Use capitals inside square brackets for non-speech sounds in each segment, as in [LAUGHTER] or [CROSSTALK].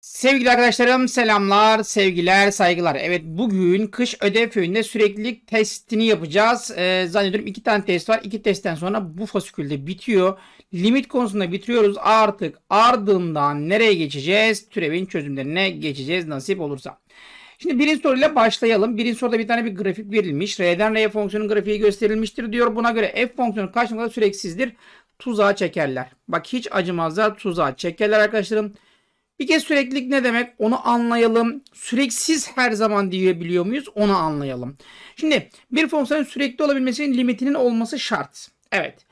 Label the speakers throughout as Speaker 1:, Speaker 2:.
Speaker 1: Sevgili arkadaşlarım selamlar, sevgiler, saygılar. Evet bugün kış ödev köyünde süreklilik testini yapacağız. Ee, zannediyorum iki tane test var. İki testten sonra bu fasikülde bitiyor. Limit konusunda bitiriyoruz artık. Ardından nereye geçeceğiz? Türevin çözümlerine geçeceğiz nasip olursa. Şimdi birinci soruyla başlayalım. Birinci soruda bir tane bir grafik verilmiş. R'den R'ye fonksiyonun grafiği gösterilmiştir diyor. Buna göre f fonksiyonu kaç noktada süreksizdir? Tuzağa çekerler. Bak hiç acımazlar tuzağa çekerler arkadaşlarım. Bir kez süreklilik ne demek onu anlayalım. Süreksiz her zaman diyebiliyor muyuz onu anlayalım. Şimdi bir fonksiyonun sürekli olabilmesinin limitinin olması şart. Evet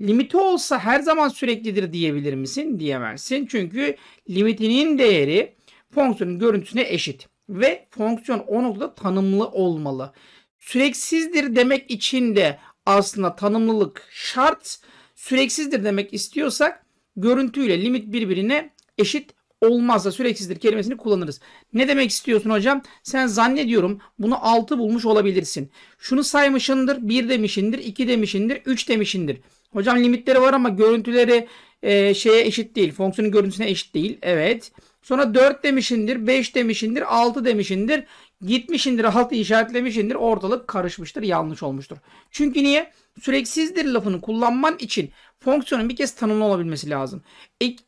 Speaker 1: limiti olsa her zaman süreklidir diyebilir misin? Diyemezsin. Çünkü limitinin değeri fonksiyonun görüntüsüne eşit. Ve fonksiyon o noktada tanımlı olmalı. Süreksizdir demek için de aslında tanımlılık şart. Süreksizdir demek istiyorsak görüntüyle limit birbirine eşit olmazsa süreksizdir kelimesini kullanırız. Ne demek istiyorsun hocam? Sen zannediyorum bunu 6 bulmuş olabilirsin. Şunu saymışındır 1 demişindir 2 demişindir 3 demişindir. Hocam limitleri var ama görüntüleri e, şeye eşit değil. Fonksiyonun görüntüsüne eşit değil. Evet. Evet. Sonra 4 demişindir, 5 demişindir, 6 demişindir. Gitmişindir, altı işaretlemişindir. Ortalık karışmıştır, yanlış olmuştur. Çünkü niye? Süreksizdir lafını kullanman için fonksiyonun bir kez tanımlı olabilmesi lazım.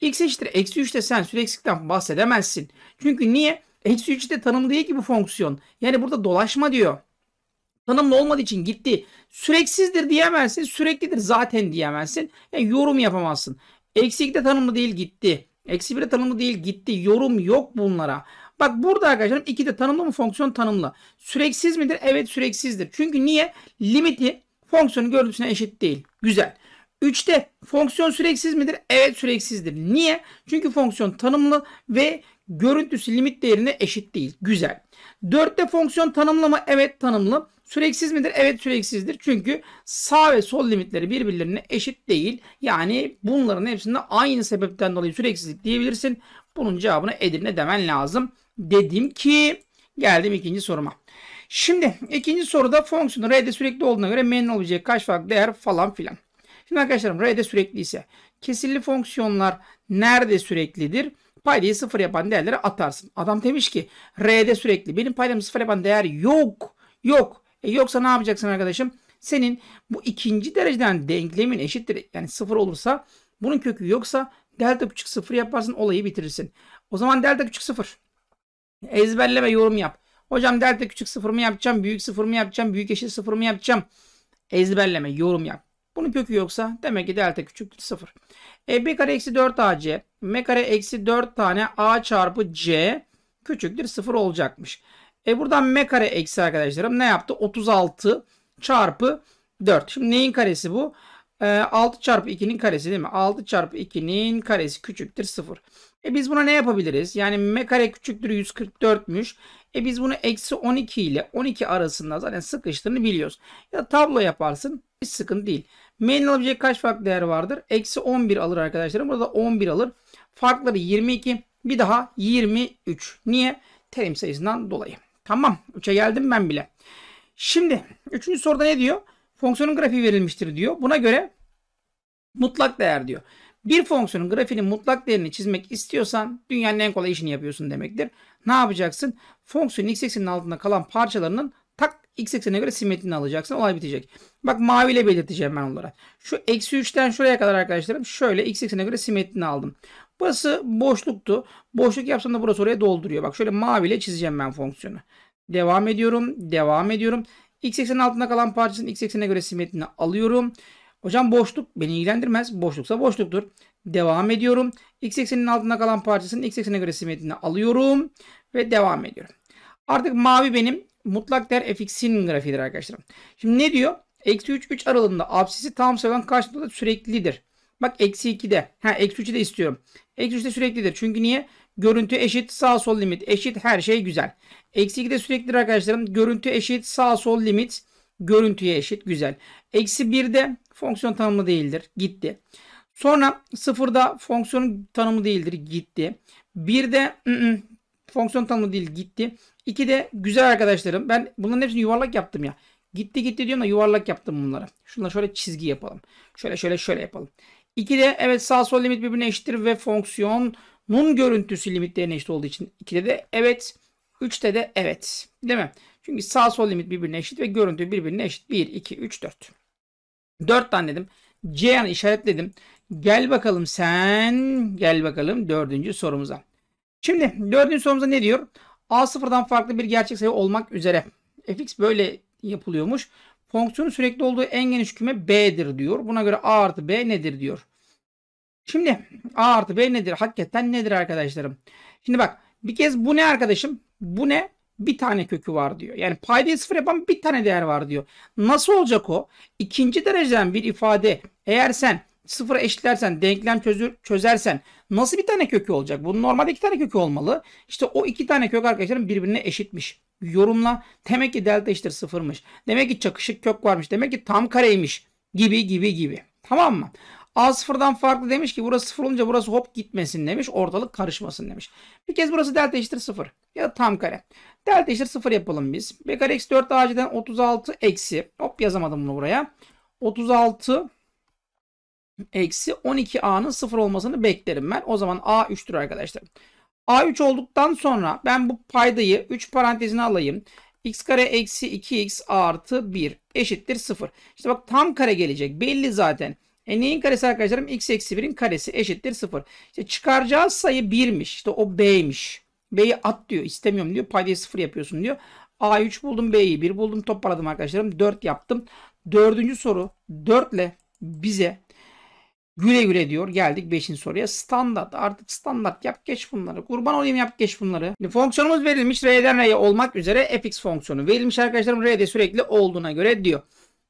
Speaker 1: X eşittir eksi 3'te sen süreksizlikten bahsedemezsin. Çünkü niye? Eksi 3'te tanımlı değil ki bu fonksiyon. Yani burada dolaşma diyor. Tanımlı olmadığı için gitti. Süreksizdir diyemezsin. Süreklidir zaten diyemezsin. Yani yorum yapamazsın. Eksi Eksikte tanımlı değil gitti. Eksi 1 de tanımlı değil gitti. Yorum yok bunlara. Bak burada arkadaşlarım 2'de tanımlı mı fonksiyon tanımlı. Süreksiz midir? Evet süreksizdir. Çünkü niye? Limiti fonksiyonun görüntüsüne eşit değil. Güzel. 3'te fonksiyon süreksiz midir? Evet süreksizdir. Niye? Çünkü fonksiyon tanımlı ve görüntüsü limit değerine eşit değil. Güzel. 4'te fonksiyon tanımlı mı? Evet tanımlı. Süreksiz midir? Evet süreksizdir. Çünkü sağ ve sol limitleri birbirlerine eşit değil. Yani bunların hepsinde aynı sebepten dolayı süreksizlik diyebilirsin. Bunun cevabını Edirne demen lazım. Dedim ki geldim ikinci soruma. Şimdi ikinci soruda fonksiyonu R'de sürekli olduğuna göre memnun olabilecek kaç farklı değer falan filan. Şimdi arkadaşlarım R'de sürekli ise kesirli fonksiyonlar nerede süreklidir? Paydayı sıfır yapan değerlere atarsın. Adam demiş ki R'de sürekli benim paydamı sıfır yapan değer yok. Yok. E yoksa ne yapacaksın arkadaşım? Senin bu ikinci dereceden denklemin eşittir. Yani sıfır olursa bunun kökü yoksa delta küçük sıfır yaparsın olayı bitirirsin. O zaman delta küçük sıfır. Ezberleme yorum yap. Hocam delta küçük sıfır mı yapacağım? Büyük sıfır mı yapacağım? Büyük eşit sıfır mı yapacağım? Ezberleme yorum yap. Bunun kökü yoksa demek ki delta küçüktür 0. E, b kare eksi 4 ac. M kare eksi 4 tane a çarpı c küçüktür sıfır olacakmış. E buradan m kare eksi arkadaşlarım ne yaptı? 36 çarpı 4. Şimdi neyin karesi bu? E, 6 çarpı 2'nin karesi değil mi? 6 çarpı 2'nin karesi küçüktür 0. E biz buna ne yapabiliriz? Yani m kare küçüktür 144'müş. E biz bunu eksi 12 ile 12 arasında zaten sıkıştığını biliyoruz. Ya tablo yaparsın hiç sıkıntı değil. M'nin alabilecek kaç farklı değer vardır? Eksi 11 alır arkadaşlarım. Burada 11 alır. Farkları 22 bir daha 23. Niye? Terim sayısından dolayı. Tamam. üçe geldim ben bile. Şimdi üçüncü soruda ne diyor? Fonksiyonun grafiği verilmiştir diyor. Buna göre mutlak değer diyor. Bir fonksiyonun grafiğinin mutlak değerini çizmek istiyorsan dünyanın en kolay işini yapıyorsun demektir. Ne yapacaksın? Fonksiyonun x ekseninin altında kalan parçalarının tak x eksenine göre simetrini alacaksın. Olay bitecek. Bak maviyle belirteceğim ben onlara. Şu eksi 3'ten şuraya kadar arkadaşlarım şöyle x eksenine göre simetrini aldım. Burası boşluktu. Boşluk yapsam da burası oraya dolduruyor. Bak şöyle maviyle çizeceğim ben fonksiyonu. Devam ediyorum. Devam ediyorum. X eksenin altında kalan parçasının X eksenine göre simetrini alıyorum. Hocam boşluk beni ilgilendirmez. Boşluksa boşluktur. Devam ediyorum. X ekseninin altında kalan parçasının X eksenine göre simetrini alıyorum. Ve devam ediyorum. Artık mavi benim mutlak değer fx'in grafiğidir arkadaşlar. Şimdi ne diyor? Eksi 3, 3 aralığında absisi tam sayılan kaç noktada süreklidir? Bak eksi 2'de. Ha eksi 3'ü de istiyorum. Eksi 3'te süreklidir. Çünkü niye? Görüntü eşit sağ sol limit. Eşit her şey güzel. Eksi 2'de süreklidir arkadaşlarım. Görüntü eşit sağ sol limit. Görüntüye eşit güzel. Eksi 1'de fonksiyon tanımı değildir. Gitti. Sonra 0'da fonksiyon tanımı değildir. Gitti. 1'de ı -ı, fonksiyon tanımı değil. Gitti. 2'de güzel arkadaşlarım. Ben bunların hepsini yuvarlak yaptım ya. Gitti gitti diyorum da yuvarlak yaptım bunları. Şunları şöyle çizgi yapalım. Şöyle şöyle şöyle yapalım de evet sağ sol limit birbirine eşittir ve fonksiyonun görüntüsü limitlerine eşit olduğu için 2'de de evet. 3'te de evet. Değil mi? Çünkü sağ sol limit birbirine eşit ve görüntü birbirine eşit. 1, 2, 3, 4. 4 tane dedim. C'ye işaretledim. Gel bakalım sen. Gel bakalım dördüncü sorumuza. Şimdi dördüncü sorumuza ne diyor? A sıfırdan farklı bir gerçek sayı olmak üzere. Fx böyle yapılıyormuş. Fonksiyonun sürekli olduğu en geniş küme B'dir diyor. Buna göre A artı B nedir diyor. Şimdi A artı B nedir? Hakikaten nedir arkadaşlarım? Şimdi bak bir kez bu ne arkadaşım? Bu ne? Bir tane kökü var diyor. Yani paydayı sıfır yapan bir tane değer var diyor. Nasıl olacak o? İkinci dereceden bir ifade eğer sen sıfıra eşitlersen, denklem çözür, çözersen nasıl bir tane kökü olacak? Bunun normalde iki tane kökü olmalı. İşte o iki tane kök arkadaşlarım birbirine eşitmiş. Yorumla. Demek ki delta eşittir sıfırmış. Demek ki çakışık kök varmış. Demek ki tam kareymiş. Gibi gibi gibi. Tamam mı? A sıfırdan farklı demiş ki burası sıfır olunca burası hop gitmesin demiş. Ortalık karışmasın demiş. Bir kez burası delta eşittir sıfır. Ya da tam kare. Delta eşittir sıfır yapalım biz. B kare eksi 4 aciden 36 eksi. Hop yazamadım bunu buraya. 36 eksi 12A'nın sıfır olmasını beklerim ben. O zaman A 3'tür arkadaşlar. A 3 olduktan sonra ben bu paydayı 3 parantezine alayım x kare eksi 2x artı 1 eşittir sıfır. İşte bak tam kare gelecek. Belli zaten. E neyin karesi arkadaşlarım? x eksi 1'in karesi eşittir 0. İşte çıkaracağı sayı 1'miş. İşte o b'ymiş. B'yi at diyor. İstemiyorum diyor. Paydayı 0 yapıyorsun diyor. A3 buldum. B'yi 1 buldum. Toparladım arkadaşlarım. 4 yaptım. Dördüncü soru 4 ile bize güle güle diyor. Geldik 5. soruya. Standart. Artık standart. Yap geç bunları. Kurban olayım yap geç bunları. fonksiyonumuz verilmiş. R'den R'ye olmak üzere fx fonksiyonu verilmiş arkadaşlarım. R'de sürekli olduğuna göre diyor.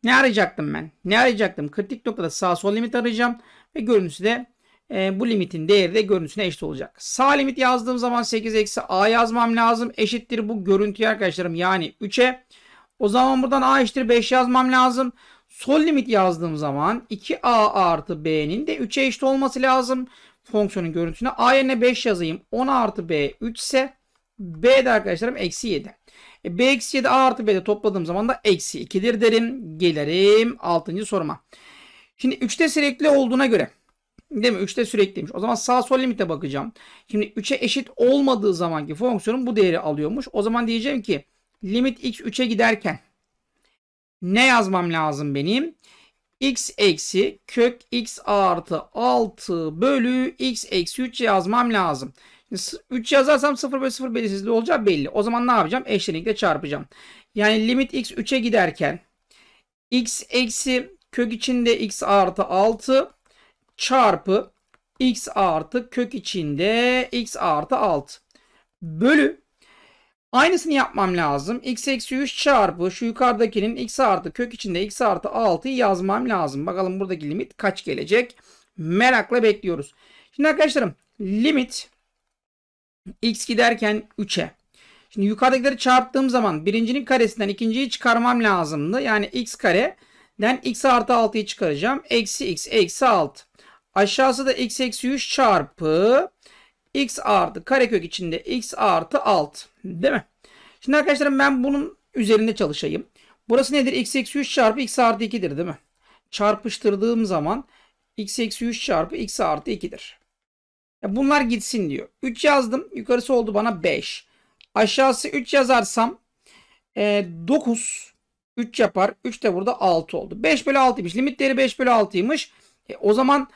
Speaker 1: Ne arayacaktım ben? Ne arayacaktım? Kritik noktada sağ sol limit arayacağım. Ve görüntüsü de e, bu limitin değeri de görüntüsüne eşit olacak. Sağ limit yazdığım zaman 8 eksi a yazmam lazım. Eşittir bu görüntüye arkadaşlarım. Yani 3'e. O zaman buradan a eşittir 5 yazmam lazım. Sol limit yazdığım zaman 2a artı b'nin de 3'e eşit olması lazım. Fonksiyonun görüntüsüne a yerine 5 yazayım. 10 artı b 3 ise b de arkadaşlarım eksi 7. E, B eksi 7 A artı B'de topladığım zaman da eksi 2'dir derim. Gelirim 6. soruma. Şimdi 3'te sürekli olduğuna göre Değil mi? 3'te sürekliymiş. O zaman sağ sol limite bakacağım. Şimdi 3'e eşit olmadığı zamanki fonksiyonun bu değeri alıyormuş. O zaman diyeceğim ki limit x 3'e giderken ne yazmam lazım benim? x eksi kök x artı 6 bölü x eksi 3 yazmam lazım. 3 yazarsam 0 bölü 0 belirsizliği olacağı belli. O zaman ne yapacağım? Eşlenikle çarpacağım. Yani limit x 3'e giderken x eksi kök içinde x artı 6 çarpı x artı kök içinde x artı 6 bölü aynısını yapmam lazım. x eksi 3 çarpı şu yukarıdakinin x artı kök içinde x artı 6'yı yazmam lazım. Bakalım buradaki limit kaç gelecek? Merakla bekliyoruz. Şimdi arkadaşlarım limit X giderken 3'e. Şimdi yukarıdakileri çarptığım zaman birincinin karesinden ikinciyi çıkarmam lazımdı. Yani x kareden x artı 6'yı çıkaracağım. Eksi x eksi 6. Aşağısı da x eksi 3 çarpı x artı karekök içinde x artı 6. Değil mi? Şimdi arkadaşlarım ben bunun üzerinde çalışayım. Burası nedir? x eksi 3 çarpı x artı 2'dir değil mi? Çarpıştırdığım zaman x eksi 3 çarpı x artı 2'dir. Ya bunlar gitsin diyor. 3 yazdım. Yukarısı oldu bana 5. Aşağısı 3 yazarsam e, 9 3 yapar. 3 de burada 6 oldu. 5 bölü 6'ymış. Limitleri 5 bölü 6'ymış. E, o zaman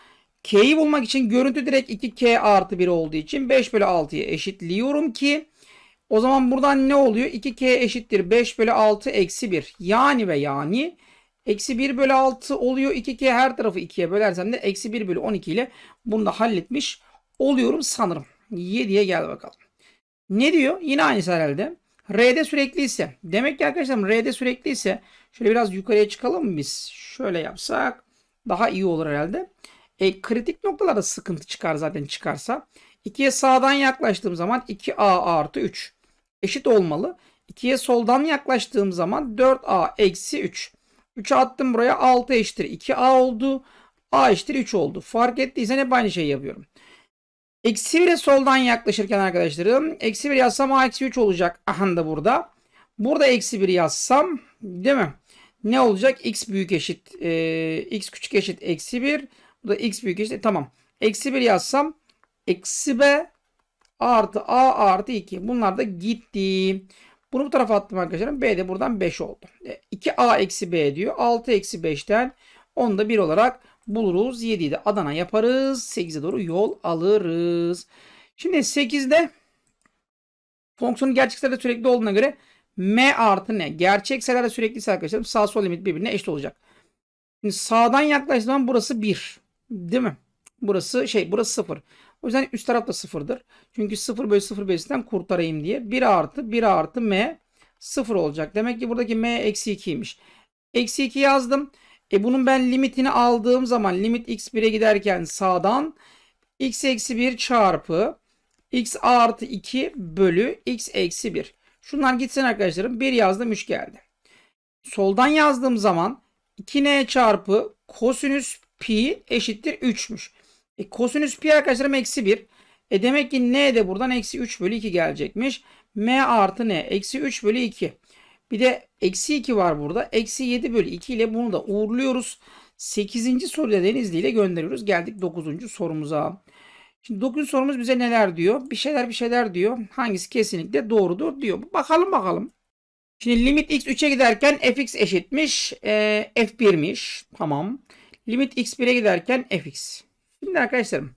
Speaker 1: K'yi bulmak için görüntü direkt 2K artı 1 olduğu için 5 bölü 6'ya eşitliyorum ki o zaman buradan ne oluyor? 2K eşittir 5 bölü 6 eksi 1. Yani ve yani eksi 1 bölü 6 oluyor. 2K her tarafı 2'ye bölersem de eksi 1 bölü 12 ile bunu da halletmiş oluyorum sanırım. 7'ye gel bakalım. Ne diyor? Yine aynısı herhalde. R'de sürekli ise. Demek ki arkadaşlar R'de sürekli ise şöyle biraz yukarıya çıkalım biz? Şöyle yapsak daha iyi olur herhalde. E, kritik noktalarda sıkıntı çıkar zaten çıkarsa. 2'ye sağdan yaklaştığım zaman 2A artı 3 eşit olmalı. 2'ye soldan yaklaştığım zaman 4A eksi 3. 3 attım buraya 6 eşittir 2A oldu. A eşittir 3 oldu. Fark ettiysen hep aynı şeyi yapıyorum. Eksi 1'e soldan yaklaşırken arkadaşlarım eksi 1 yazsam a eksi 3 olacak. Aha da burada. Burada eksi 1 yazsam değil mi? Ne olacak? X büyük eşit e, X küçük eşit eksi 1. Bu da X büyük eşit. E, tamam. Eksi 1 yazsam eksi B artı A artı 2. Bunlar da gitti. Bunu bu tarafa attım arkadaşlarım. B de buradan 5 oldu. E, 2A eksi B diyor. 6 eksi 5'ten 10 da 1 olarak buluruz. 7'yi de Adana yaparız. 8'e doğru yol alırız. Şimdi 8'de fonksiyonun gerçeklerde sürekli olduğuna göre m artı ne Gerçek sayılarda sürekliyse arkadaşlarım sağ sol limit birbirine eşit olacak. Şimdi sağdan yaklaştığı zaman burası 1. Değil mi? Burası şey burası 0. O yüzden üst taraf da 0'dır. Çünkü 0 bölü 0 bölüsünden kurtarayım diye. 1 artı 1 artı m 0 olacak. Demek ki buradaki m eksi 2'ymiş. Eksi 2 yazdım. E bunun ben limitini aldığım zaman limit x1'e giderken sağdan x eksi 1 çarpı x artı 2 bölü x eksi 1. Şunlar gitsin arkadaşlarım. 1 yazdım 3 geldi. Soldan yazdığım zaman 2n çarpı kosinüs pi eşittir 3'müş. E, kosinüs pi arkadaşlarım eksi 1. E demek ki n de buradan eksi 3 bölü 2 gelecekmiş. m artı n eksi 3 bölü 2. Bir de eksi 2 var burada. Eksi 7 bölü 2 ile bunu da uğurluyoruz. 8. soruda Denizli ile gönderiyoruz. Geldik 9. sorumuza. Şimdi 9. sorumuz bize neler diyor? Bir şeyler bir şeyler diyor. Hangisi kesinlikle doğrudur diyor. Bakalım bakalım. Şimdi limit x 3'e giderken fx eşitmiş. E, f1'miş. Tamam. Limit x 1'e giderken fx. Şimdi arkadaşlarım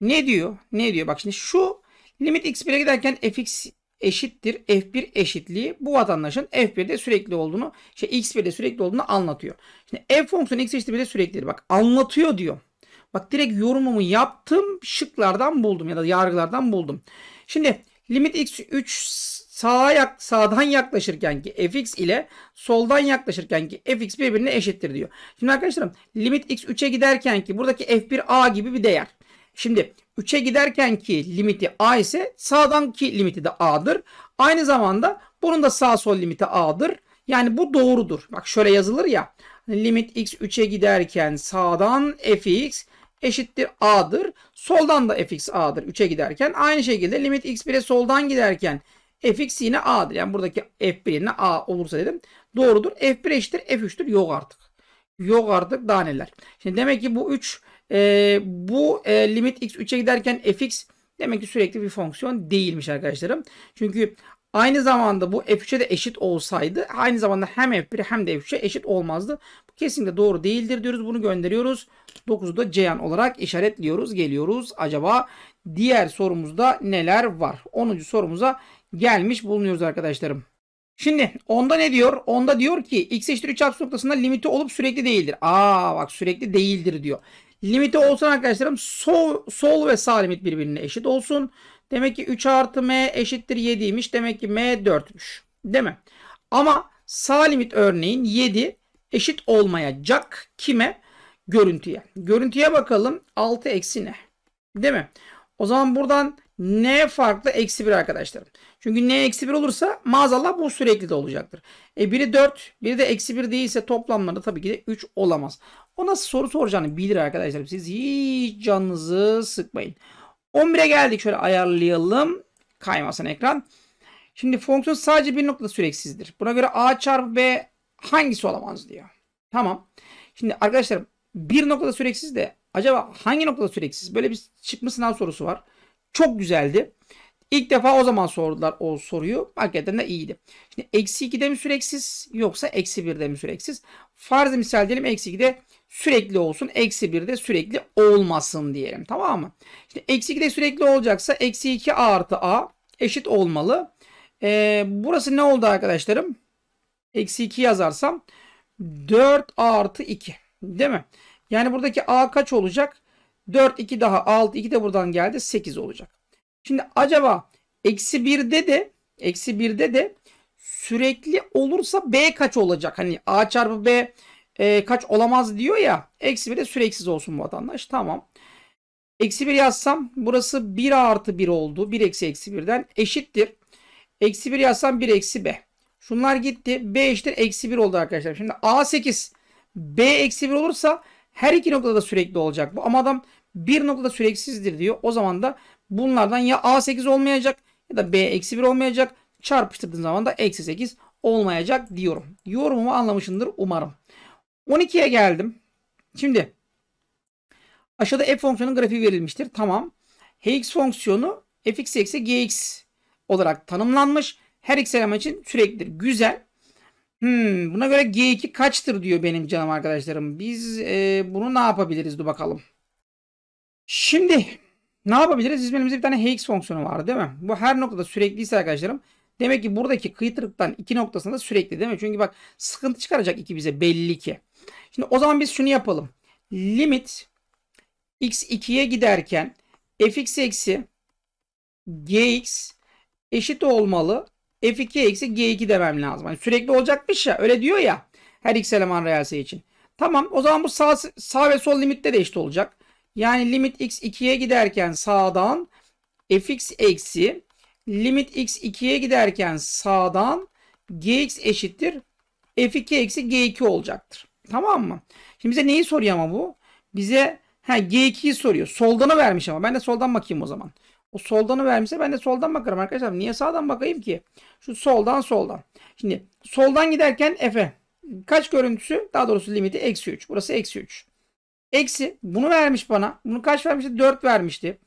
Speaker 1: ne diyor? Ne diyor? Bak şimdi şu limit x 1'e giderken fx eşittir F1 eşitliği bu vatandaşın F1'de sürekli olduğunu şey X1'de sürekli olduğunu anlatıyor. Şimdi F fonksiyonu X eşittir 1'de süreklidir. Bak anlatıyor diyor. Bak direkt yorumumu yaptım şıklardan buldum ya da yargılardan buldum. Şimdi limit x3 sağa yak, sağdan yaklaşırken ki fx ile soldan yaklaşırken ki fx birbirine eşittir diyor. Şimdi arkadaşlarım limit x3'e giderken ki buradaki f1a gibi bir değer. Şimdi 3'e giderken ki limiti a ise sağdan ki limiti de a'dır. Aynı zamanda bunun da sağ sol limiti a'dır. Yani bu doğrudur. Bak şöyle yazılır ya. Limit x 3'e giderken sağdan fx eşittir a'dır. Soldan da fx a'dır 3'e giderken. Aynı şekilde limit x 1'e soldan giderken fx yine a'dır. Yani buradaki f1 yerine a olursa dedim. Doğrudur. f1 eşittir f3'tür. Yok artık. Yok artık daha neler. Şimdi demek ki bu 3 e, bu e, limit x 3'e giderken fx demek ki sürekli bir fonksiyon değilmiş arkadaşlarım. Çünkü aynı zamanda bu f3'e de eşit olsaydı aynı zamanda hem f1 hem de f3'e eşit olmazdı. Bu kesinlikle doğru değildir diyoruz. Bunu gönderiyoruz. 9'u da Ceyhan olarak işaretliyoruz. Geliyoruz. Acaba diğer sorumuzda neler var? 10. sorumuza gelmiş bulunuyoruz arkadaşlarım. Şimdi onda ne diyor? Onda diyor ki x eşittir 3 çarpı noktasında limiti olup sürekli değildir. Aa bak sürekli değildir diyor. Limiti olsun arkadaşlarım sol, sol ve sağ limit birbirine eşit olsun. Demek ki 3 artı m eşittir 7'ymiş. Demek ki m 4'müş. Değil mi? Ama sağ limit örneğin 7 eşit olmayacak kime? Görüntüye. Görüntüye bakalım 6 eksi ne? Değil mi? O zaman buradan n farklı eksi 1 arkadaşlarım. Çünkü n eksi 1 olursa maazallah bu sürekli de olacaktır. E biri 4 biri de eksi 1 değilse toplamları tabii ki de 3 olamaz. O nasıl soru soracağını bilir arkadaşlar. Siz hiç canınızı sıkmayın. 11'e geldik. Şöyle ayarlayalım. Kaymasın ekran. Şimdi fonksiyon sadece bir noktada süreksizdir. Buna göre a çarpı b hangisi olamaz diyor. Tamam. Şimdi arkadaşlar bir noktada süreksiz de acaba hangi noktada süreksiz? Böyle bir çıkma sınav sorusu var. Çok güzeldi. İlk defa o zaman sordular o soruyu. Hakikaten de iyiydi. Şimdi eksi 2'de mi süreksiz yoksa eksi 1'de mi süreksiz? Farz misal diyelim eksi 2'de sürekli olsun. Eksi 1 de sürekli olmasın diyelim. Tamam mı? Şimdi eksi 2 de sürekli olacaksa eksi 2 artı a eşit olmalı. Ee, burası ne oldu arkadaşlarım? Eksi 2 yazarsam 4 artı 2. Değil mi? Yani buradaki a kaç olacak? 4 2 daha 6 2 de buradan geldi 8 olacak. Şimdi acaba eksi 1'de de eksi 1'de de sürekli olursa b kaç olacak? Hani a çarpı b e, kaç olamaz diyor ya. Eksi 1 de süreksiz olsun bu vatandaş. Tamam. Eksi 1 yazsam burası 1 artı 1 oldu. 1 eksi eksi 1'den eşittir. Eksi 1 yazsam 1 eksi B. Şunlar gitti. B eşittir eksi 1 oldu arkadaşlar. Şimdi A 8 B eksi 1 olursa her iki noktada sürekli olacak bu. Ama adam bir noktada süreksizdir diyor. O zaman da bunlardan ya A8 olmayacak ya da B eksi 1 olmayacak. Çarpıştırdığın zaman da eksi 8 olmayacak diyorum. Yorumumu anlamışsındır umarım. 12'ye geldim. Şimdi aşağıda f fonksiyonun grafiği verilmiştir. Tamam. Hx fonksiyonu fx eksi gx olarak tanımlanmış. Her x eleman için süreklidir. Güzel. Hmm, buna göre G2 kaçtır diyor benim canım arkadaşlarım. Biz e, bunu ne yapabiliriz? Dur bakalım. Şimdi ne yapabiliriz? Bizim elimizde bir tane hx fonksiyonu var değil mi? Bu her noktada sürekliyse arkadaşlarım. Demek ki buradaki kıytırıktan iki noktasında sürekli değil mi? Çünkü bak sıkıntı çıkaracak iki bize belli ki. Şimdi o zaman biz şunu yapalım. Limit x2'ye giderken fx eksi gx eşit olmalı. f2 eksi g2 demem lazım. Yani sürekli olacakmış ya öyle diyor ya her x eleman reel için. Tamam o zaman bu sağ, sağ ve sol limitte de eşit olacak. Yani limit x 2'ye giderken sağdan fx eksi limit x 2'ye giderken sağdan gx eşittir f2 eksi g2 olacaktır. Tamam mı? Şimdi bize neyi soruyor ama bu? Bize ha, G2'yi soruyor. Soldanı vermiş ama. Ben de soldan bakayım o zaman. O soldanı vermişse ben de soldan bakarım arkadaşlar. Niye sağdan bakayım ki? Şu soldan soldan. Şimdi soldan giderken F'e kaç görüntüsü? Daha doğrusu limiti eksi 3. Burası eksi 3. Eksi bunu vermiş bana. Bunu kaç vermişti? 4 vermişti.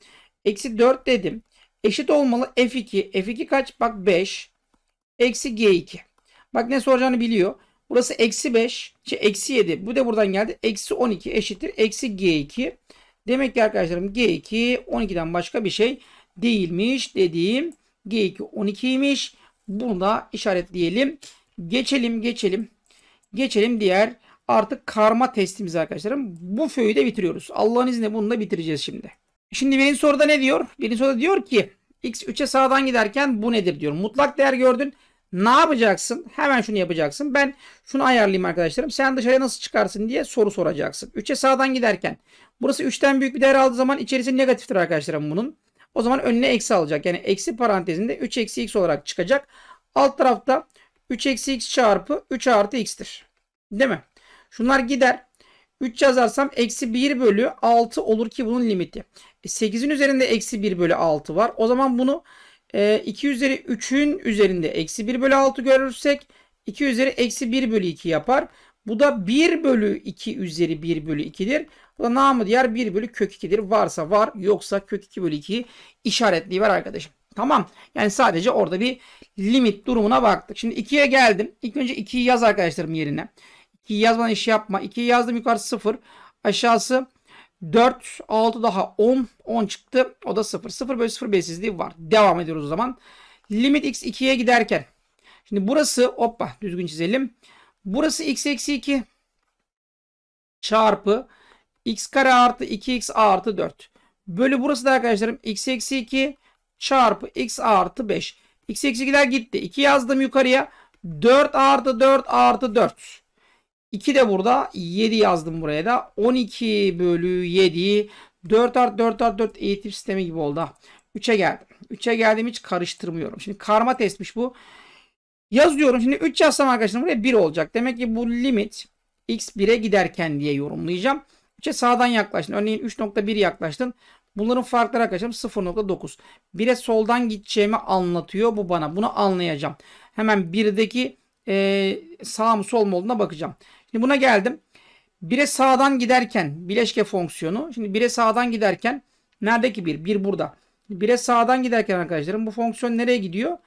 Speaker 1: Eksi 4 dedim. Eşit olmalı F2. F2 kaç? Bak 5. Eksi G2. Bak ne soracağını biliyor. Burası eksi 5. Şey, eksi 7. Bu da buradan geldi. Eksi 12 eşittir. Eksi G2. Demek ki arkadaşlarım G2 12'den başka bir şey değilmiş dediğim G2 12'ymiş. Bunu da işaretleyelim. Geçelim geçelim. Geçelim diğer artık karma testimiz arkadaşlarım. Bu föyü de bitiriyoruz. Allah'ın izniyle bunu da bitireceğiz şimdi. Şimdi birinci soruda ne diyor? Birinci soruda diyor ki x3'e sağdan giderken bu nedir diyor. Mutlak değer gördün. Ne yapacaksın? Hemen şunu yapacaksın. Ben şunu ayarlayayım arkadaşlarım. Sen dışarıya nasıl çıkarsın diye soru soracaksın. 3'e sağdan giderken. Burası 3'ten büyük bir değer aldığı zaman içerisi negatiftir arkadaşlarım bunun. O zaman önüne eksi alacak. Yani eksi parantezinde 3 eksi x olarak çıkacak. Alt tarafta 3 eksi x çarpı 3 artı x'tir. Değil mi? Şunlar gider. 3 yazarsam eksi 1 bölü 6 olur ki bunun limiti. E 8'in üzerinde eksi 1 bölü 6 var. O zaman bunu 2 ee, üzeri 3'ün üzerinde eksi 1 bölü 6 görürsek 2 üzeri eksi 1 bölü 2 yapar. Bu da 1 bölü 2 üzeri 1 bölü 2'dir. Bu da namı diğer 1 bölü kök 2'dir. Varsa var yoksa kök 2 bölü 2 2'yi işaretliyiver arkadaşım. Tamam. Yani sadece orada bir limit durumuna baktık. Şimdi 2'ye geldim. İlk önce 2'yi yaz arkadaşlarım yerine. 2'yi yazmadan iş yapma. 2'yi yazdım yukarı 0. Aşağısı 4, 6 daha 10. 10 çıktı. O da 0. 0 bölü 0 belirsizliği var. Devam ediyoruz o zaman. Limit x 2'ye giderken. Şimdi burası hoppa düzgün çizelim. Burası x eksi 2 çarpı x kare artı 2x artı 4. Bölü burası da arkadaşlarım x eksi 2 çarpı x artı 5. x eksi 2'ler gitti. 2 yazdım yukarıya. 4 artı 4 artı 4. 2 de burada 7 yazdım buraya da. 12 bölü 7 4 art 4 art 4 eğitim sistemi gibi oldu. 3'e geldim. 3'e geldim hiç karıştırmıyorum. Şimdi karma testmiş bu. Yazıyorum. Şimdi 3 yazsam arkadaşlar buraya 1 olacak. Demek ki bu limit x 1'e giderken diye yorumlayacağım. 3'e sağdan yaklaştın. Örneğin 3.1 yaklaştın. Bunların farkları arkadaşlar 0.9. 1'e soldan gideceğimi anlatıyor bu bana. Bunu anlayacağım. Hemen 1'deki e, ee, sağ mı sol mu olduğuna bakacağım. Şimdi buna geldim. 1'e sağdan giderken bileşke fonksiyonu. Şimdi 1'e sağdan giderken neredeki ki 1? 1 burada. 1'e sağdan giderken arkadaşlarım bu fonksiyon nereye gidiyor?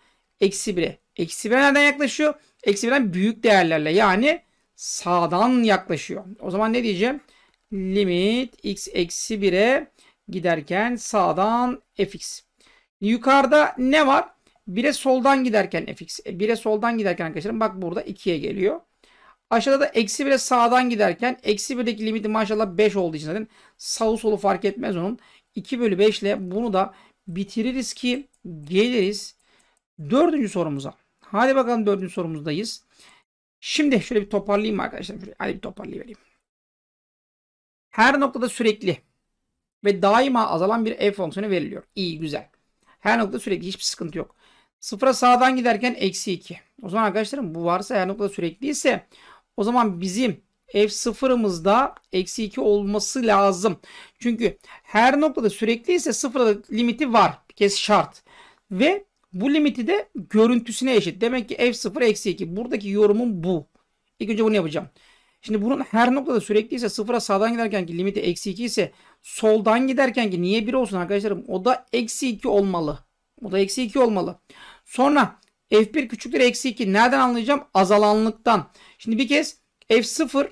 Speaker 1: Eksi 1'e. Eksi 1'e nereden yaklaşıyor? Eksi 1'den büyük değerlerle yani sağdan yaklaşıyor. O zaman ne diyeceğim? Limit x eksi 1'e giderken sağdan fx. Yukarıda ne var? 1'e soldan giderken fx 1'e soldan giderken arkadaşlarım bak burada 2'ye geliyor. Aşağıda da eksi 1'e sağdan giderken eksi 1'deki limiti maşallah 5 olduğu için zaten sağı solu fark etmez onun. 2 bölü 5 ile bunu da bitiririz ki geliriz dördüncü sorumuza. Hadi bakalım dördüncü sorumuzdayız. Şimdi şöyle bir toparlayayım arkadaşlar. Şöyle, hadi bir toparlayayım. Her noktada sürekli ve daima azalan bir f fonksiyonu veriliyor. İyi güzel. Her noktada sürekli hiçbir sıkıntı yok. Sıfıra sağdan giderken eksi 2. O zaman arkadaşlarım bu varsa eğer nokta sürekli ise o zaman bizim f0'ımızda eksi 2 olması lazım. Çünkü her noktada sürekli ise sıfıra limiti var. Bir kez şart. Ve bu limiti de görüntüsüne eşit. Demek ki f sıfır eksi 2. Buradaki yorumum bu. İlk önce bunu yapacağım. Şimdi bunun her noktada sürekli ise sıfıra sağdan giderken ki limiti eksi 2 ise soldan giderken ki niye 1 olsun arkadaşlarım? O da eksi 2 olmalı. O da eksi 2 olmalı. Sonra f1 küçüktür eksi 2. Nereden anlayacağım? Azalanlıktan. Şimdi bir kez f0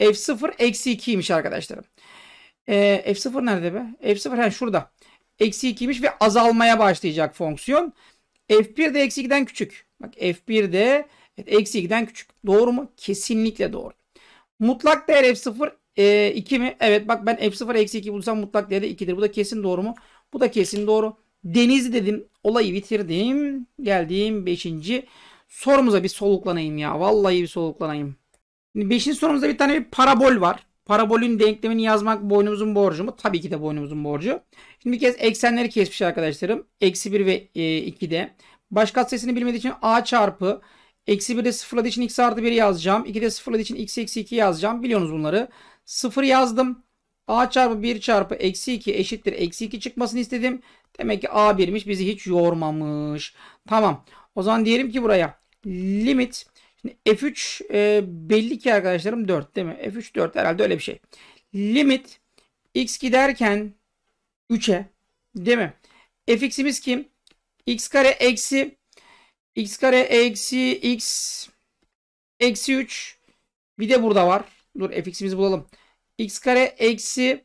Speaker 1: f0 eksi 2'ymiş arkadaşlarım. E, ee, f0 nerede be? f0 he, şurada. Eksi 2'ymiş ve azalmaya başlayacak fonksiyon. f1 de eksi 2'den küçük. Bak f1 de eksi 2'den küçük. Doğru mu? Kesinlikle doğru. Mutlak değer f0 e, 2 mi? Evet bak ben f0 eksi 2 bulsam mutlak değeri 2'dir. Bu da kesin doğru mu? Bu da kesin doğru. Denizli dedim. Olayı bitirdim. Geldiğim 5. sorumuza bir soluklanayım ya. Vallahi bir soluklanayım. 5. sorumuzda bir tane bir parabol var. Parabolün denklemini yazmak boynumuzun borcu mu? Tabii ki de boynumuzun borcu. Şimdi bir kez eksenleri kesmiş arkadaşlarım. Eksi 1 ve e, 2'de. Baş katsayısını bilmediği için a çarpı Eksi 1'de sıfırladığı için x artı 1 yazacağım. 2'de sıfırladığı için x eksi 2 yazacağım. Biliyorsunuz bunları. Sıfır yazdım. A çarpı 1 çarpı eksi 2 eşittir. Eksi 2 çıkmasını istedim. Demek ki A birmiş bizi hiç yormamış. Tamam. O zaman diyelim ki buraya limit. Şimdi F3 e, belli ki arkadaşlarım 4 değil mi? F3 4 herhalde öyle bir şey. Limit x giderken 3'e değil mi? Fx'imiz kim? x kare eksi x kare eksi x eksi 3 bir de burada var. Dur fx'imizi bulalım x kare eksi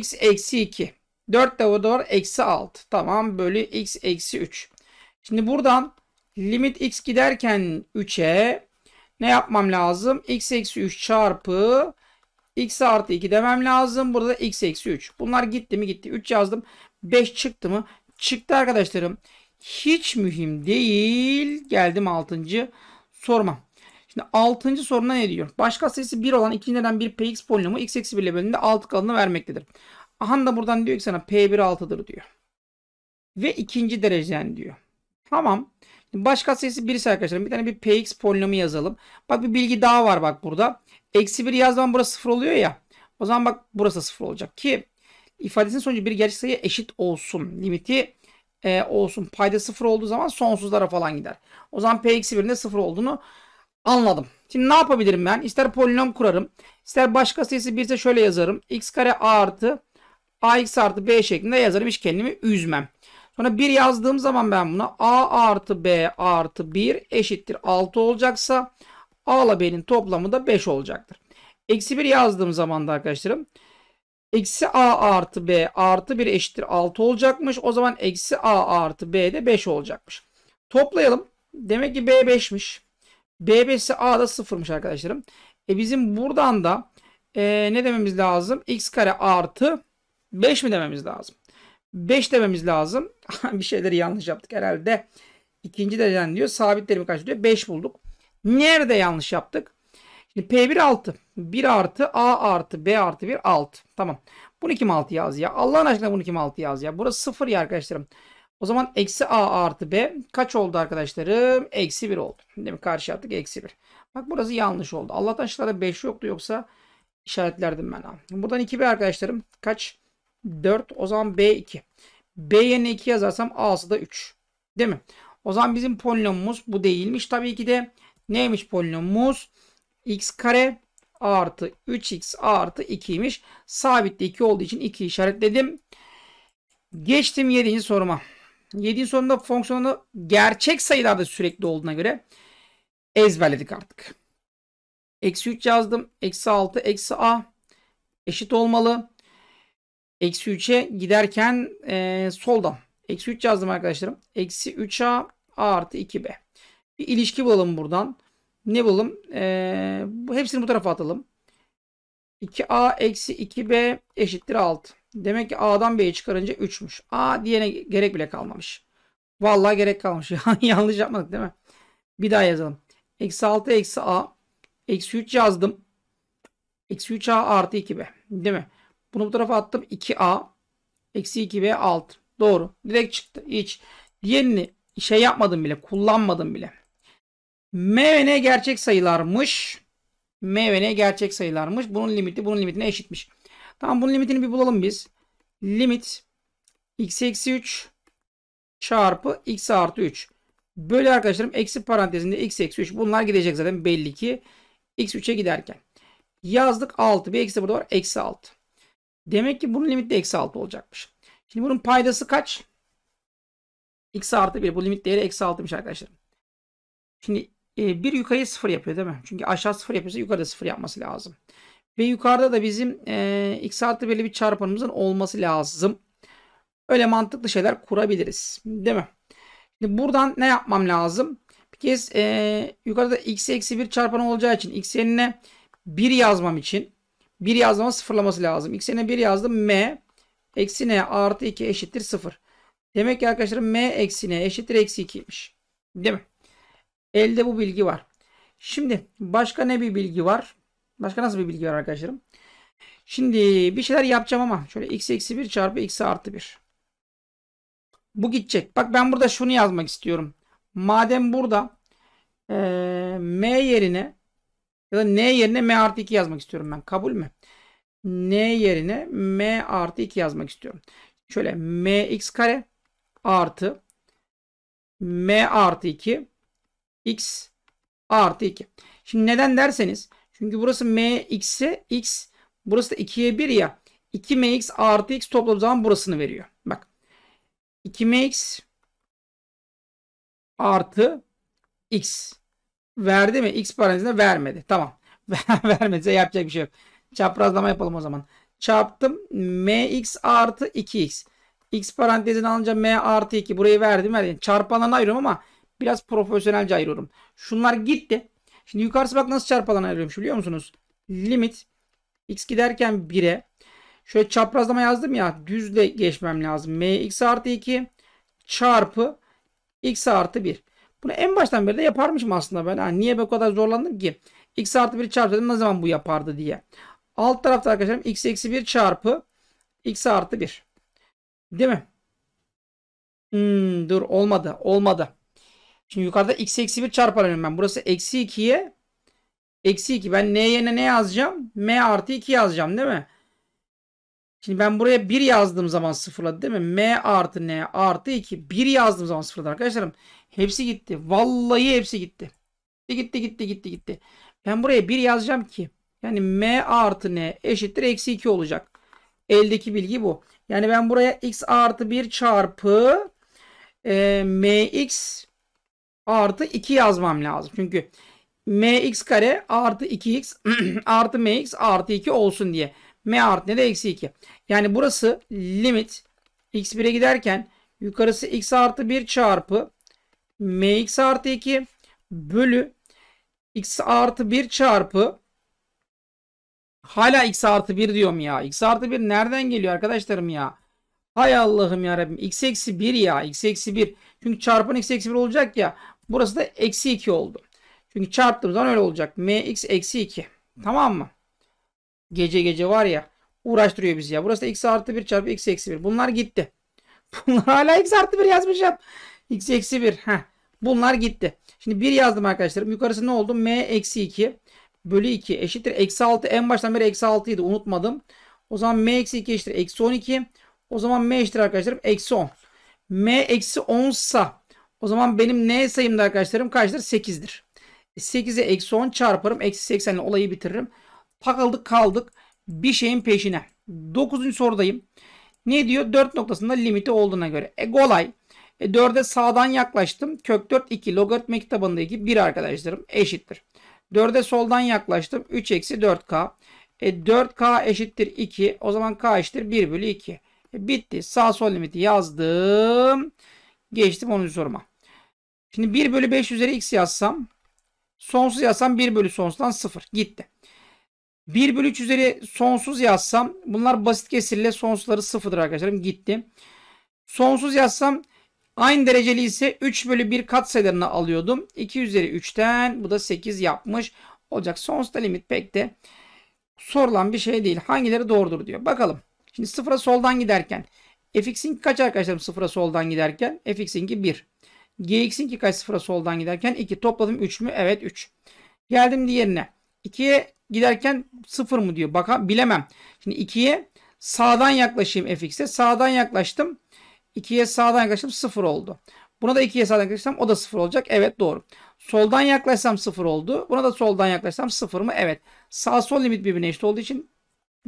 Speaker 1: x eksi 2. 4 de doğru eksi 6. Tamam bölü x eksi 3. Şimdi buradan limit x giderken 3'e ne yapmam lazım? x eksi 3 çarpı x artı 2 demem lazım. Burada x eksi 3. Bunlar gitti mi gitti. 3 yazdım. 5 çıktı mı? Çıktı arkadaşlarım. Hiç mühim değil. Geldim 6. sorma. Şimdi 6. soruda ne diyor? Başka sayısı 1 olan ikinci neden bir px polinomu x eksi 1 ile bölümünde 6 kalını vermektedir. Ahan da buradan diyor ki sana p1 6'dır diyor. Ve ikinci dereceden diyor. Tamam. Başka sayısı birisi arkadaşlar. Bir tane bir px polinomu yazalım. Bak bir bilgi daha var bak burada. Eksi 1 yazdan burası 0 oluyor ya. O zaman bak burası 0 olacak ki ifadesinin sonucu bir gerçek sayıya eşit olsun. Limiti e, olsun. Payda 0 olduğu zaman sonsuzlara falan gider. O zaman p eksi 1'in de 0 olduğunu Anladım. Şimdi ne yapabilirim ben? İster polinom kurarım. ister başka sayısı birse şöyle yazarım. x kare a artı ax artı b şeklinde yazarım. Hiç kendimi üzmem. Sonra 1 yazdığım zaman ben buna a artı b artı 1 eşittir 6 olacaksa a ile b'nin toplamı da 5 olacaktır. Eksi 1 yazdığım zaman da arkadaşlarım eksi a artı b artı 1 eşittir 6 olacakmış. O zaman eksi a artı b de 5 olacakmış. Toplayalım. Demek ki b 5'miş. B5'si A'da sıfırmış arkadaşlarım. E bizim buradan da e, ne dememiz lazım? X kare artı 5 mi dememiz lazım? 5 dememiz lazım. [LAUGHS] bir şeyleri yanlış yaptık herhalde. İkinci dereceden diyor. Sabit derimi kaç diyor? 5 bulduk. Nerede yanlış yaptık? Şimdi P1 6. 1 artı A artı B artı 1 6. Tamam. Bunu kim 6 yaz ya? Allah'ın aşkına bunu kim 6 yaz ya? Burası 0 ya arkadaşlarım. O zaman eksi a artı b kaç oldu arkadaşlarım? Eksi 1 oldu. Değil mi? Karşı attık eksi 1. Bak burası yanlış oldu. Allah'tan şurada 5 yoktu yoksa işaretlerdim ben. Buradan 2b arkadaşlarım. Kaç? 4. O zaman b2. B yerine 2 yazarsam a'sı da 3. Değil mi? O zaman bizim polinomumuz bu değilmiş. Tabii ki de neymiş polinomumuz? x kare artı 3x artı 2'ymiş. Sabit de 2 olduğu için 2 işaretledim. Geçtim 7. soruma. 7'nin sonunda fonksiyonu gerçek sayılarda sürekli olduğuna göre ezberledik artık. Eksi 3 yazdım. Eksi 6 eksi a eşit olmalı. Eksi 3'e giderken e, soldan. Eksi 3 yazdım arkadaşlarım. Eksi 3a a artı 2b. Bir ilişki bulalım buradan. Ne bulalım? E, hepsini bu tarafa atalım. 2a eksi 2b eşittir 6. Demek ki A'dan B'yi çıkarınca 3'müş. A diyene gerek bile kalmamış. Vallahi gerek kalmış. [LAUGHS] Yanlış yapmadık değil mi? Bir daha yazalım. Eksi 6 eksi A. Eksi 3 yazdım. Eksi 3A artı 2B. Değil mi? Bunu bu tarafa attım. 2A. Eksi 2B 6. Doğru. Direkt çıktı. Hiç. Diğerini şey yapmadım bile. Kullanmadım bile. M ve N gerçek sayılarmış. M ve N gerçek sayılarmış. Bunun limiti bunun limitine eşitmiş. Tamam bunun limitini bir bulalım biz. Limit x eksi 3 çarpı x artı 3. Böyle arkadaşlarım eksi parantezinde x eksi 3. Bunlar gidecek zaten belli ki. x 3'e giderken. Yazdık 6. Bir eksi burada var. Eksi 6. Demek ki bunun limiti de eksi 6 olacakmış. Şimdi bunun paydası kaç? x artı 1. Bu limit değeri eksi 6'mış arkadaşlarım. Şimdi e, bir yukarıya 0 yapıyor değil mi? Çünkü aşağı 0 yapıyorsa yukarıda 0 yapması lazım. Ve yukarıda da bizim e, x artı belli bir çarpanımızın olması lazım. Öyle mantıklı şeyler kurabiliriz. Değil mi? Şimdi buradan ne yapmam lazım? Bir kez e, yukarıda x eksi 1 çarpanı olacağı için x yerine 1 yazmam için 1 yazmama sıfırlaması lazım. X yerine 1 yazdım. M eksi n artı 2 eşittir 0. Demek ki arkadaşlar m eksi n eşittir eksi 2'ymiş. Değil mi? Elde bu bilgi var. Şimdi başka ne bir bilgi var? Başka nasıl bir bilgi var arkadaşlarım? Şimdi bir şeyler yapacağım ama şöyle x eksi 1 çarpı x artı 1. Bu gidecek. Bak ben burada şunu yazmak istiyorum. Madem burada e, m yerine ya da n yerine m artı 2 yazmak istiyorum ben. Kabul mü? n yerine m artı 2 yazmak istiyorum. Şöyle mx kare artı m artı 2 x artı 2. Şimdi neden derseniz çünkü burası mx'e x. Burası da 2'ye 1 ya. 2mx artı x topladığı zaman burasını veriyor. Bak. 2mx artı x. Verdi mi? X parantezine vermedi. Tamam. [LAUGHS] vermedi. yapacak bir şey yok. Çaprazlama yapalım o zaman. Çarptım. mx artı 2x. X parantezine alınca m artı 2. Burayı verdim. verdim. Çarpanlarına ayırıyorum ama biraz profesyonelce ayırıyorum. Şunlar gitti. Şimdi yukarısı bak nasıl çarpalan ayrılıyormuş biliyor musunuz? Limit x giderken 1'e şöyle çaprazlama yazdım ya düzle geçmem lazım. mx artı 2 çarpı x artı 1. Bunu en baştan beri de yaparmışım aslında ben. Yani niye bu kadar zorlandım ki? x artı 1 çarpsaydım ne zaman bu yapardı diye. Alt tarafta arkadaşlarım x eksi 1 çarpı x artı 1. Değil mi? Hmm, dur olmadı olmadı. Şimdi yukarıda x eksi 1 çarparım ben. Burası eksi 2'ye eksi 2. Ben n yerine ne yazacağım? m artı 2 yazacağım değil mi? Şimdi ben buraya 1 yazdığım zaman sıfırladı değil mi? m artı n artı 2. 1 yazdığım zaman sıfırladı arkadaşlarım. Hepsi gitti. Vallahi hepsi gitti. E, gitti gitti gitti gitti. Ben buraya 1 yazacağım ki. Yani m artı n eşittir eksi 2 olacak. Eldeki bilgi bu. Yani ben buraya x artı 1 çarpı e, mx artı 2 yazmam lazım. Çünkü mx kare artı 2x [CLEARS THROAT] artı mx artı 2 olsun diye. m artı ne de eksi 2. Yani burası limit x1'e giderken yukarısı x artı 1 çarpı mx artı 2 bölü x artı 1 çarpı hala x artı 1 diyorum ya. x artı 1 nereden geliyor arkadaşlarım ya? Hay Allah'ım ya Rabbim. x eksi 1 ya. x eksi 1. Çünkü çarpan x eksi 1 olacak ya. Burası da eksi 2 oldu. Çünkü çarptığım zaman öyle olacak. mx eksi 2. Tamam mı? Gece gece var ya. Uğraştırıyor bizi ya. Burası da x artı 1 çarpı x eksi 1. Bunlar gitti. [LAUGHS] Bunlar hala x artı 1 yazmışım. x eksi 1. Heh. Bunlar gitti. Şimdi 1 yazdım arkadaşlarım. Yukarısı ne oldu? m eksi 2 bölü 2 eşittir. Eksi 6 en baştan beri eksi 6 idi unutmadım. O zaman m eksi 2 eşittir. Eksi 12. O zaman m eşittir arkadaşlarım. Eksi 10 m eksi 10 sa o zaman benim n sayım da arkadaşlarım kaçtır? 8'dir. 8'e eksi 10 çarparım. Eksi 80 ile olayı bitiririm. Takıldık kaldık bir şeyin peşine. 9. sorudayım. Ne diyor? 4 noktasında limiti olduğuna göre. E kolay. E, 4'e sağdan yaklaştım. Kök 4 2 logaritma kitabındaki 1 arkadaşlarım eşittir. 4'e soldan yaklaştım. 3 eksi 4k. E, 4k eşittir 2. O zaman k eşittir 1 bölü 2. Bitti. Sağ sol limiti yazdım. Geçtim 10. soruma. Şimdi 1 bölü 5 üzeri x yazsam sonsuz yazsam 1 bölü sonsuzdan 0. Gitti. 1 bölü 3 üzeri sonsuz yazsam bunlar basit kesirle sonsuzları sıfırdır arkadaşlarım. Gitti. Sonsuz yazsam aynı dereceli ise 3 bölü 1 katsayılarını alıyordum. 2 üzeri 3'ten bu da 8 yapmış olacak. Sonsuzda limit pek de sorulan bir şey değil. Hangileri doğrudur diyor. Bakalım. Şimdi sıfıra soldan giderken fx'in kaç arkadaşlarım sıfıra soldan giderken? fx'inki 1. gx'inki kaç sıfıra soldan giderken? 2. Topladım 3 mü? Evet 3. Geldim diğerine. 2'ye giderken 0 mı diyor. Baka, bilemem. Şimdi 2'ye sağdan yaklaşayım fx'e. Sağdan yaklaştım. 2'ye sağdan yaklaştım 0 oldu. Buna da 2'ye sağdan yaklaşsam o da 0 olacak. Evet doğru. Soldan yaklaşsam 0 oldu. Buna da soldan yaklaşsam 0 mı? Evet. Sağ sol limit birbirine eşit olduğu için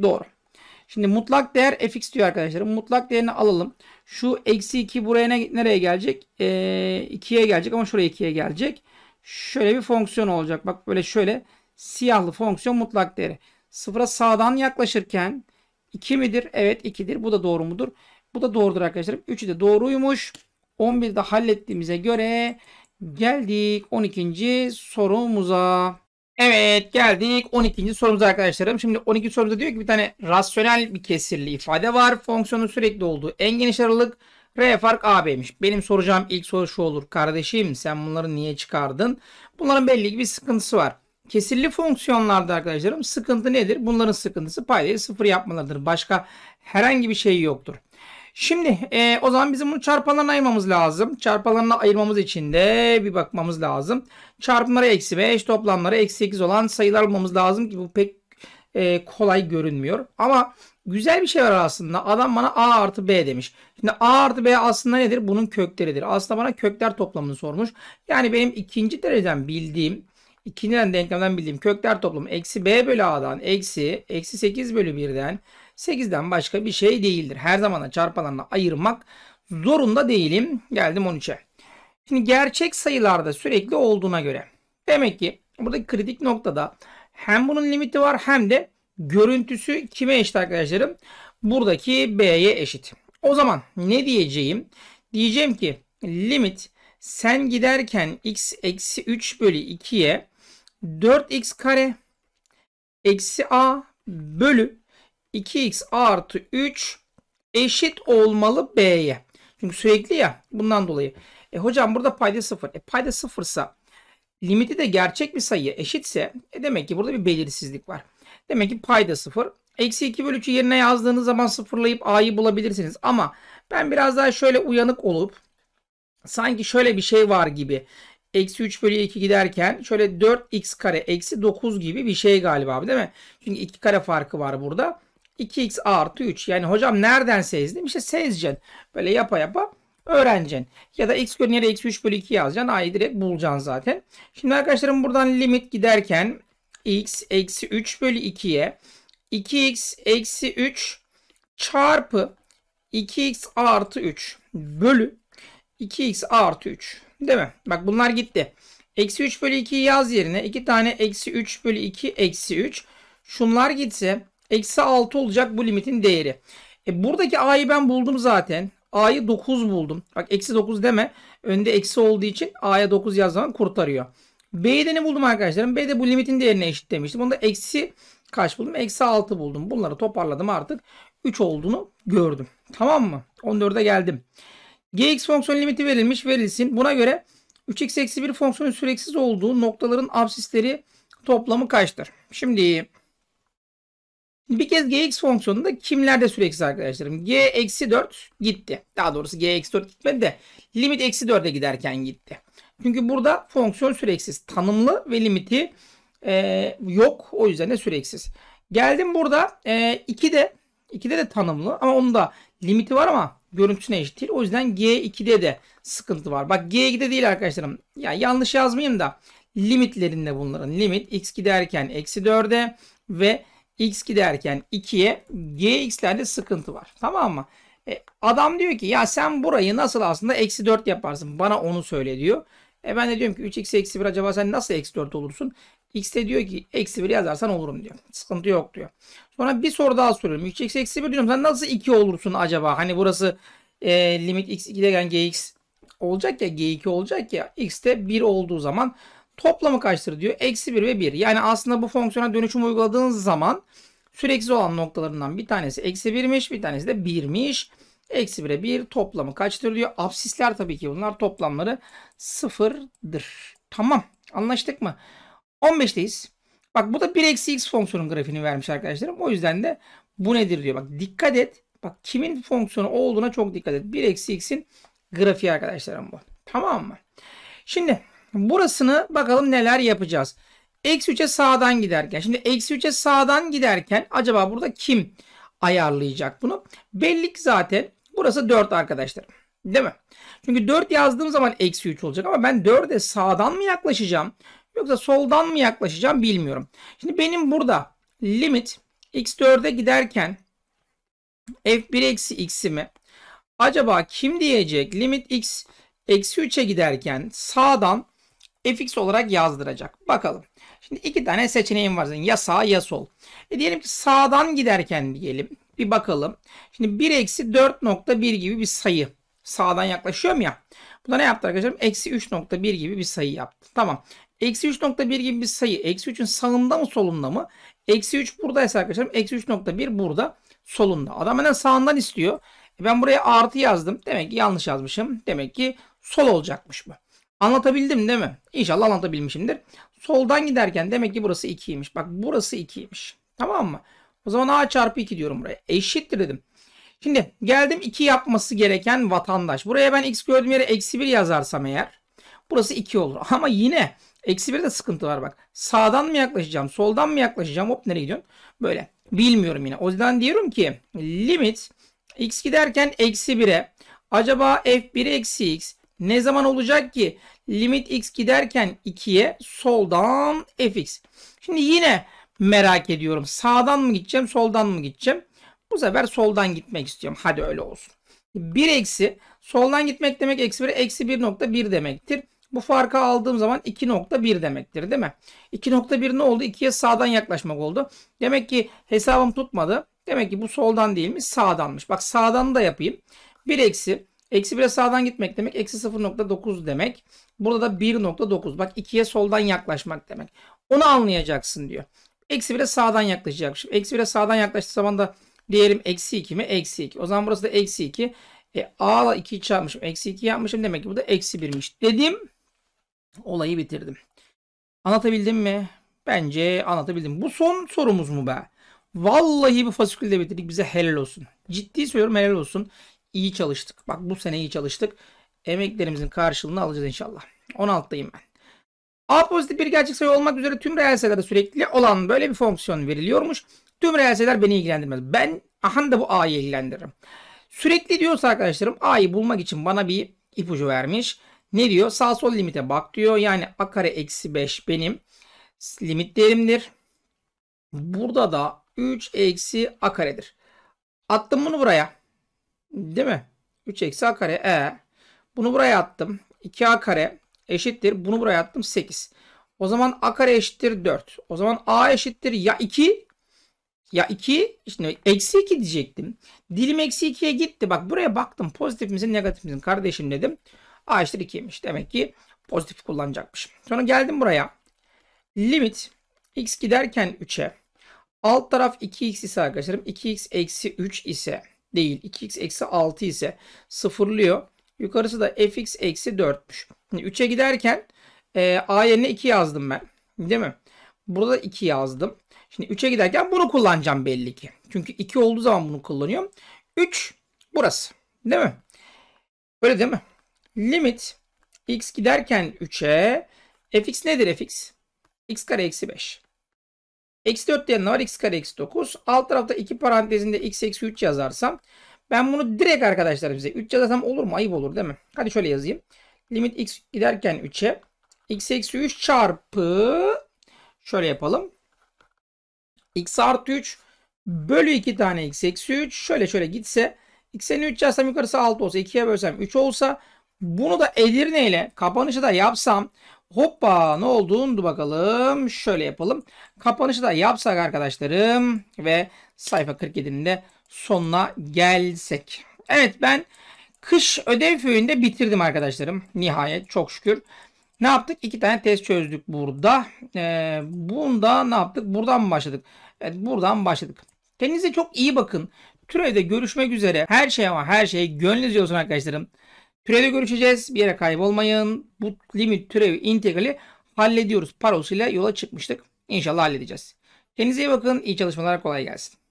Speaker 1: doğru. Şimdi mutlak değer fx diyor arkadaşlarım. Mutlak değerini alalım. Şu eksi 2 buraya ne, nereye gelecek? Ee, 2'ye gelecek ama şuraya 2'ye gelecek. Şöyle bir fonksiyon olacak. Bak böyle şöyle siyahlı fonksiyon mutlak değeri. Sıfıra sağdan yaklaşırken 2 midir? Evet 2'dir. Bu da doğru mudur? Bu da doğrudur arkadaşlarım. 3'ü de doğruymuş. 11'de hallettiğimize göre geldik 12. sorumuza. Evet geldik 12. sorumuza arkadaşlarım. Şimdi 12. sorumuzda diyor ki bir tane rasyonel bir kesirli ifade var. Fonksiyonun sürekli olduğu en geniş aralık R fark AB'miş. Benim soracağım ilk soru şu olur. Kardeşim sen bunları niye çıkardın? Bunların belli bir sıkıntısı var. Kesirli fonksiyonlarda arkadaşlarım sıkıntı nedir? Bunların sıkıntısı paydayı sıfır yapmalarıdır. Başka herhangi bir şey yoktur. Şimdi e, o zaman bizim bunu çarpanlarına ayırmamız lazım. Çarpanlarına ayırmamız için de bir bakmamız lazım. Çarpımları eksi 5 toplamları eksi 8 olan sayılar bulmamız lazım ki bu pek e, kolay görünmüyor. Ama güzel bir şey var aslında. Adam bana A artı B demiş. Şimdi A artı B aslında nedir? Bunun kökleridir. Aslında bana kökler toplamını sormuş. Yani benim ikinci dereceden bildiğim ikinci denklemden bildiğim kökler toplamı eksi B bölü A'dan eksi eksi 8 bölü 1'den 8'den başka bir şey değildir. Her zamana çarpanlarına ayırmak zorunda değilim. Geldim 13'e. Şimdi gerçek sayılarda sürekli olduğuna göre. Demek ki buradaki kritik noktada hem bunun limiti var hem de görüntüsü kime eşit arkadaşlarım? Buradaki b'ye eşit. O zaman ne diyeceğim? Diyeceğim ki limit sen giderken x eksi 3 bölü 2'ye 4x kare eksi a bölü 2x artı 3 eşit olmalı b'ye. Çünkü sürekli ya bundan dolayı. E hocam burada payda 0. E payda 0 ise limiti de gerçek bir sayı eşitse e demek ki burada bir belirsizlik var. Demek ki payda 0. Eksi 2 bölü 3'ü yerine yazdığınız zaman sıfırlayıp a'yı bulabilirsiniz. Ama ben biraz daha şöyle uyanık olup sanki şöyle bir şey var gibi. Eksi 3 bölü 2 giderken şöyle 4x kare eksi 9 gibi bir şey galiba değil mi? Çünkü 2 kare farkı var burada. 2x artı 3. Yani hocam nereden sezdim? İşte sezeceksin. Böyle yapa yapa öğreneceksin. Ya da x yerine x 3 bölü 2 yazacaksın. A'yı direkt bulacaksın zaten. Şimdi arkadaşlarım buradan limit giderken x eksi 3 bölü 2'ye 2x eksi 3 çarpı 2x artı 3 bölü 2x artı 3 değil mi? Bak bunlar gitti. Eksi 3 bölü 2'yi yaz yerine 2 tane eksi 3 bölü 2 eksi 3 şunlar gitse Eksi 6 olacak bu limitin değeri. E buradaki a'yı ben buldum zaten. A'yı 9 buldum. Bak eksi 9 deme. Önde eksi olduğu için a'ya 9 yazman kurtarıyor. B'yi de ne buldum arkadaşlarım? B'de bu limitin değerine eşit demiştim. Bunda eksi kaç buldum? Eksi 6 buldum. Bunları toparladım artık. 3 olduğunu gördüm. Tamam mı? 14'e geldim. Gx fonksiyon limiti verilmiş. Verilsin. Buna göre 3x eksi 1 fonksiyonun süreksiz olduğu noktaların absisleri toplamı kaçtır? Şimdi bir kez gx fonksiyonunda kimlerde sürekli arkadaşlarım? g eksi 4 gitti. Daha doğrusu g eksi 4 gitmedi de limit eksi 4'e giderken gitti. Çünkü burada fonksiyon süreksiz. Tanımlı ve limiti e, yok. O yüzden de süreksiz. Geldim burada e, 2'de 2'de de tanımlı ama onun da limiti var ama görüntüsüne eşit değil. O yüzden G2'de de sıkıntı var. Bak G2'de değil arkadaşlarım. Ya yani yanlış yazmayayım da limitlerinde bunların limit x giderken eksi 4'e ve x giderken 2'ye gx'lerde sıkıntı var. Tamam mı? E, adam diyor ki ya sen burayı nasıl aslında eksi 4 yaparsın? Bana onu söyle diyor. E ben de diyorum ki 3x eksi 1 acaba sen nasıl eksi 4 olursun? X de diyor ki eksi 1 yazarsan olurum diyor. Sıkıntı yok diyor. Sonra bir soru daha soruyorum. 3x eksi 1 diyorum sen nasıl 2 olursun acaba? Hani burası e, limit x2'den gx olacak ya g2 olacak ya x de 1 olduğu zaman Toplamı kaçtır diyor. Eksi 1 ve 1. Yani aslında bu fonksiyona dönüşüm uyguladığınız zaman süreksiz olan noktalarından bir tanesi eksi 1'miş bir tanesi de 1'miş. Eksi 1'e 1 toplamı kaçtır diyor. Absisler tabii ki bunlar toplamları 0'dır. Tamam anlaştık mı? 15'teyiz. Bak bu da 1 eksi x fonksiyonun grafiğini vermiş arkadaşlarım. O yüzden de bu nedir diyor. Bak dikkat et. Bak kimin fonksiyonu olduğuna çok dikkat et. 1 eksi x'in grafiği arkadaşlarım bu. Tamam mı? Şimdi Burasını bakalım neler yapacağız. Eksi 3'e sağdan giderken. Şimdi eksi 3'e sağdan giderken acaba burada kim ayarlayacak bunu? Belli ki zaten burası 4 arkadaşlar. Değil mi? Çünkü 4 yazdığım zaman eksi 3 olacak ama ben 4'e sağdan mı yaklaşacağım? Yoksa soldan mı yaklaşacağım bilmiyorum. Şimdi benim burada limit x4'e giderken f1 eksi mi? acaba kim diyecek limit x eksi 3'e giderken sağdan fx olarak yazdıracak. Bakalım. Şimdi iki tane seçeneğim var. Zaten. Ya sağ ya sol. E diyelim ki sağdan giderken diyelim. Bir bakalım. Şimdi 1 eksi 4.1 gibi bir sayı. Sağdan yaklaşıyorum ya. Bu da ne yaptı arkadaşlarım? Eksi 3.1 gibi bir sayı yaptı. Tamam. Eksi 3.1 gibi bir sayı. Eksi 3'ün sağında mı solunda mı? Eksi 3 buradaysa arkadaşlarım. Eksi 3.1 burada solunda. Adam hemen sağından istiyor. E, ben buraya artı yazdım. Demek ki yanlış yazmışım. Demek ki sol olacakmış mı? Anlatabildim değil mi? İnşallah anlatabilmişimdir. Soldan giderken demek ki burası 2'ymiş. Bak burası 2'ymiş. Tamam mı? O zaman A çarpı 2 diyorum buraya. Eşittir dedim. Şimdi geldim 2 yapması gereken vatandaş. Buraya ben x gördüğüm yere eksi 1 yazarsam eğer. Burası 2 olur. [LAUGHS] Ama yine eksi 1'de sıkıntı var bak. Sağdan mı yaklaşacağım? Soldan mı yaklaşacağım? Hop nereye gidiyorsun? Böyle. Bilmiyorum yine. O yüzden diyorum ki limit x giderken eksi 1'e acaba f1 eksi x ne zaman olacak ki? Limit x giderken 2'ye soldan fx. Şimdi yine merak ediyorum. Sağdan mı gideceğim soldan mı gideceğim? Bu sefer soldan gitmek istiyorum. Hadi öyle olsun. 1 eksi soldan gitmek demek eksi 1 eksi 1.1 demektir. Bu farkı aldığım zaman 2.1 demektir değil mi? 2.1 ne oldu? 2'ye sağdan yaklaşmak oldu. Demek ki hesabım tutmadı. Demek ki bu soldan değilmiş sağdanmış. Bak sağdan da yapayım. 1 eksi Eksi 1'e sağdan gitmek demek. Eksi 0.9 demek. Burada da 1.9. Bak 2'ye soldan yaklaşmak demek. Onu anlayacaksın diyor. Eksi 1'e sağdan yaklaşacakmışım eksi 1'e sağdan yaklaştığı zaman da diyelim eksi 2 mi? Eksi 2. O zaman burası da eksi 2. E, A ile 2'yi çarpmışım. Eksi 2 yapmışım. Demek ki bu da eksi 1'miş. Dedim. Olayı bitirdim. Anlatabildim mi? Bence anlatabildim. Bu son sorumuz mu be? Vallahi bu fasikülde bitirdik. Bize helal olsun. Ciddi söylüyorum helal olsun iyi çalıştık. Bak bu sene iyi çalıştık. Emeklerimizin karşılığını alacağız inşallah. 16'dayım ben. A pozitif bir gerçek sayı olmak üzere tüm reel sayılara sürekli olan böyle bir fonksiyon veriliyormuş. Tüm reel sayılar beni ilgilendirmez. Ben aha da bu A'yı ilgilendiririm. Sürekli diyorsa arkadaşlarım A'yı bulmak için bana bir ipucu vermiş. Ne diyor? Sağ sol limite bak diyor. Yani A kare eksi 5 benim limit değerimdir. Burada da 3 eksi A karedir. Attım bunu buraya. Değil mi? 3 eksi a kare. E. Bunu buraya attım. 2a kare eşittir. Bunu buraya attım. 8. O zaman a kare eşittir 4. O zaman a eşittir ya 2 ya 2 işte eksi 2 diyecektim. Dilim eksi 2'ye gitti. Bak buraya baktım. Pozitif misin negatif misin kardeşim dedim. A eşittir 2'ymiş. Demek ki pozitif kullanacakmışım. Sonra geldim buraya. Limit x giderken 3'e. Alt taraf 2x ise arkadaşlarım 2x eksi 3 ise değil. 2x eksi 6 ise sıfırlıyor. Yukarısı da fx eksi 4'müş. 3'e giderken e, a yerine 2 yazdım ben. Değil mi? Burada 2 yazdım. Şimdi 3'e giderken bunu kullanacağım belli ki. Çünkü 2 olduğu zaman bunu kullanıyorum. 3 burası. Değil mi? Öyle değil mi? Limit x giderken 3'e fx nedir fx? x kare eksi 5. Eksi 4 yerine var x kare eksi 9. Alt tarafta 2 parantezinde x eksi 3 yazarsam ben bunu direkt arkadaşlar bize 3 yazarsam olur mu? Ayıp olur değil mi? Hadi şöyle yazayım. Limit x giderken 3'e x eksi 3 çarpı şöyle yapalım. x artı 3 bölü 2 tane x eksi 3 şöyle şöyle gitse x'e 3 yazsam yukarısı 6 olsa 2'ye bölsem 3 olsa bunu da Edirne ile kapanışı da yapsam Hoppa ne olduğunu bakalım. Şöyle yapalım. Kapanışı da yapsak arkadaşlarım. Ve sayfa 47'nin de sonuna gelsek. Evet ben kış ödev föyünde bitirdim arkadaşlarım. Nihayet çok şükür. Ne yaptık? İki tane test çözdük burada. Ee, bunda ne yaptık? Buradan mı başladık? Evet buradan başladık. Kendinize çok iyi bakın. Türevde görüşmek üzere. Her şey ama her şey gönlünüzce olsun arkadaşlarım. Türevde görüşeceğiz. Bir yere kaybolmayın. Bu limit türevi integrali hallediyoruz parosuyla yola çıkmıştık. İnşallah halledeceğiz. Kendinize iyi bakın. İyi çalışmalar. Kolay gelsin.